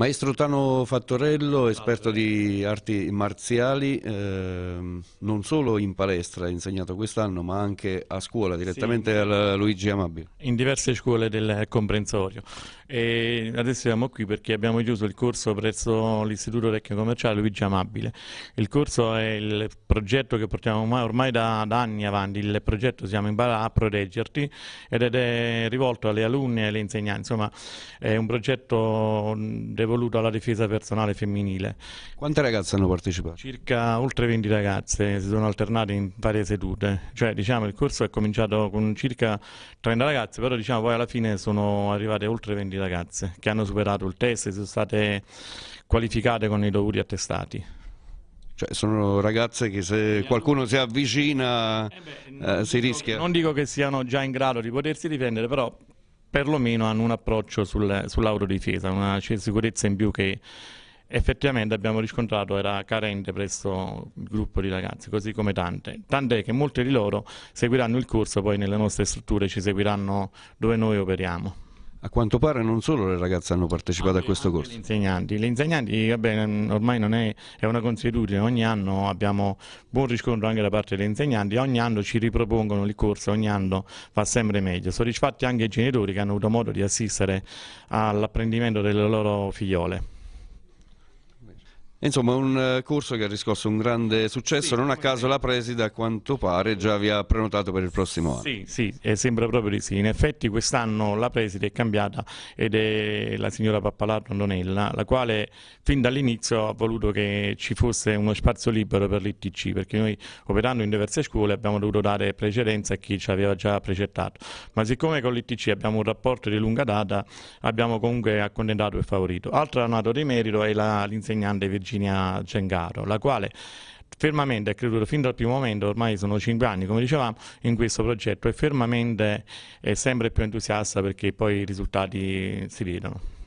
Maestro Tano Fattorello, esperto di arti marziali, ehm, non solo in palestra ha insegnato quest'anno, ma anche a scuola, direttamente sì, a Luigi Amabile. In diverse scuole del comprensorio. E adesso siamo qui perché abbiamo chiuso il corso presso l'Istituto Tecnico Commerciale Luigi Amabile. Il corso è il progetto che portiamo ormai, da, da, anni avanti, il progetto Siamo Impara a Proteggerti ed è rivolto alle alunne e alle insegnanti. Insomma, è un progetto, devo voluto alla difesa personale femminile. Quante ragazze hanno partecipato? Circa oltre 20 ragazze, si sono alternate in varie sedute, cioè diciamo il corso è cominciato con circa 30 ragazze, però diciamo poi alla fine sono arrivate oltre 20 ragazze che hanno superato il test e sono state qualificate con i dovuti attestati. Cioè sono ragazze che se qualcuno si avvicina eh beh, eh, si rischia. Non dico che siano già in grado di potersi difendere, però perlomeno hanno un approccio sul, sull'autodifesa, una sicurezza in più che effettivamente abbiamo riscontrato era carente presso il gruppo di ragazzi, così come tante. Tant'è che molti di loro seguiranno il corso, poi nelle nostre strutture ci seguiranno dove noi operiamo. A quanto pare non solo le ragazze hanno partecipato anche, a questo corso. Gli insegnanti, gli insegnanti vabbè, ormai non è, è una consuetudine, ogni anno abbiamo buon riscontro anche da parte degli insegnanti, ogni anno ci ripropongono il corso, ogni anno va sempre meglio. Soddisfatti anche i genitori che hanno avuto modo di assistere all'apprendimento delle loro figliole. Insomma, un eh, corso che ha riscosso un grande successo, sì, non a caso la presida a quanto pare già vi ha prenotato per il prossimo anno. Sì, sì, eh, sembra proprio di sì. In effetti quest'anno la preside è cambiata ed è la signora Pappalato Antonella, la quale fin dall'inizio ha voluto che ci fosse uno spazio libero per l'ITC, perché noi operando in diverse scuole abbiamo dovuto dare precedenza a chi ci aveva già precettato. Ma siccome con l'ITC abbiamo un rapporto di lunga data, abbiamo comunque accontentato e favorito. Altra nota di merito è l'insegnante Virginia Virginia Gengaro, la quale fermamente ha creduto fin dal primo momento, ormai sono cinque anni come dicevamo, in questo progetto e fermamente è sempre più entusiasta perché poi i risultati si vedono.